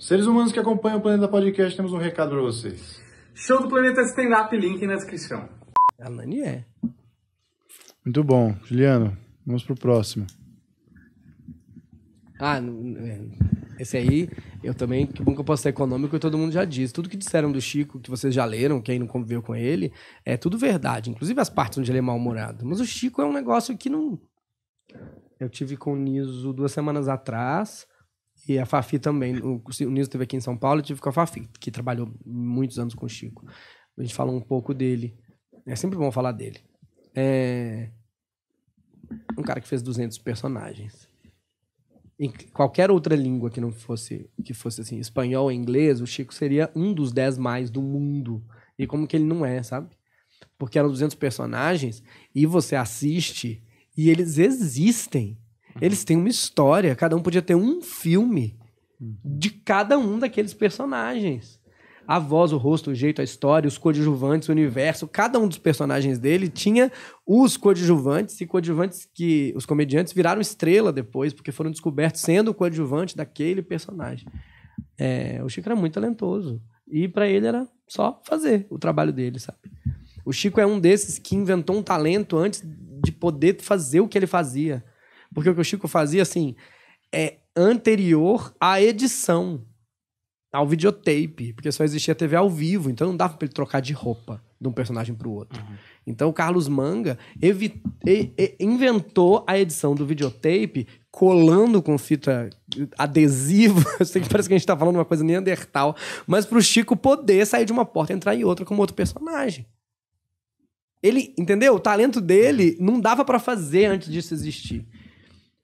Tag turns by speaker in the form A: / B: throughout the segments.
A: Seres humanos que acompanham o Planeta Podcast, temos um recado para vocês. Show do Planeta Stand Up, link na descrição. A Nani é. Muito bom. Juliano, vamos pro próximo. Ah, esse aí, eu também, que bom que eu posso ser econômico e todo mundo já diz. Tudo que disseram do Chico, que vocês já leram, quem não conviveu com ele, é tudo verdade. Inclusive as partes onde ele é mal-humorado. Mas o Chico é um negócio que não. Eu tive com o Niso duas semanas atrás. E a Fafi também. O, o Nilson esteve aqui em São Paulo e tive com a Fafi, que trabalhou muitos anos com o Chico. A gente falou um pouco dele. É sempre bom falar dele. É um cara que fez 200 personagens. Em qualquer outra língua que não fosse, que fosse assim, espanhol ou inglês, o Chico seria um dos 10 mais do mundo. E como que ele não é, sabe? Porque eram 200 personagens e você assiste e eles existem. Uhum. Eles têm uma história, cada um podia ter um filme de cada um daqueles personagens. A voz, o rosto, o jeito, a história, os coadjuvantes, o universo, cada um dos personagens dele tinha os coadjuvantes e coadjuvantes que os comediantes viraram estrela depois, porque foram descobertos sendo o coadjuvante daquele personagem. É, o Chico era muito talentoso e para ele era só fazer o trabalho dele, sabe? O Chico é um desses que inventou um talento antes de poder fazer o que ele fazia. Porque o que o Chico fazia, assim, é anterior à edição, ao videotape, porque só existia TV ao vivo, então não dava para ele trocar de roupa de um personagem para o outro. Uhum. Então o Carlos Manga e, e, inventou a edição do videotape colando com fita adesiva. Assim, parece que a gente está falando uma coisa neandertal, mas para o Chico poder sair de uma porta e entrar em outra como outro personagem. Ele, entendeu? O talento dele não dava para fazer antes disso existir.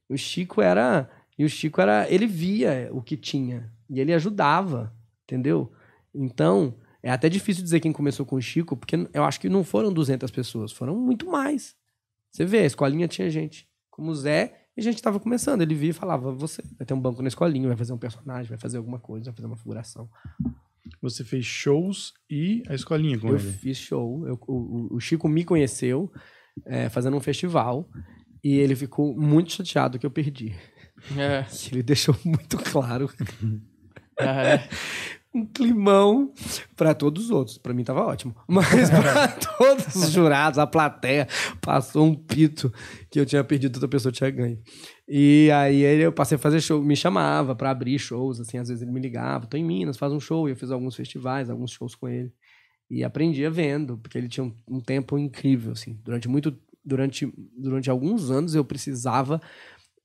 A: O Chico era. E o Chico era. Ele via o que tinha. E ele ajudava, entendeu? Então, é até difícil dizer quem começou com o Chico, porque eu acho que não foram 200 pessoas, foram muito mais. Você vê, a escolinha tinha gente. Como o Zé, e a gente estava começando. Ele via e falava: Você vai ter um banco na escolinha, vai fazer um personagem, vai fazer alguma coisa, vai fazer uma figuração. Você fez shows e a escolinha com eu ele? Eu fiz show. Eu, o, o, Chico me conheceu é, fazendo um festival. E ele ficou muito chateado que eu perdi. É. Ele deixou muito claro. Ah, é. um climão para todos os outros. Para mim tava ótimo, mas para todos os jurados, a plateia passou um pito que eu tinha perdido, outra pessoa tinha ganho. E aí eu passei a fazer show, me chamava para abrir shows, assim, às vezes ele me ligava, tô em Minas, faz um show, e eu fiz alguns festivais, alguns shows com ele. E aprendia vendo, porque ele tinha um, um tempo incrível, assim. Durante muito durante, durante alguns anos eu precisava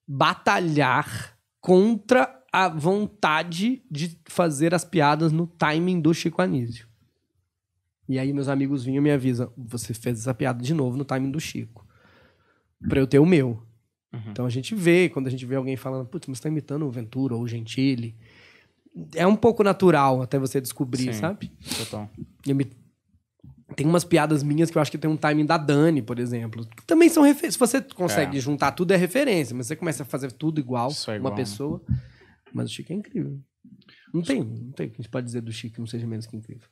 A: batalhar contra a vontade de fazer as piadas no timing do Chico Anísio. E aí meus amigos vinham e me avisam, você fez essa piada de novo no timing do Chico. Pra eu ter o meu. Uhum. Então a gente vê, quando a gente vê alguém falando, putz, mas tá imitando o Ventura ou o Gentili. É um pouco natural até você descobrir, Sim, sabe? Total. Eu me tem umas piadas minhas que eu acho que tem um timing da Dani, por exemplo. Que também são referências. Se você consegue é. juntar tudo, é referência. Mas você começa a fazer tudo igual, é igual. uma né? pessoa. Mas o Chico é incrível. Não tem, não tem o que a gente pode dizer do Chico que não seja menos que incrível.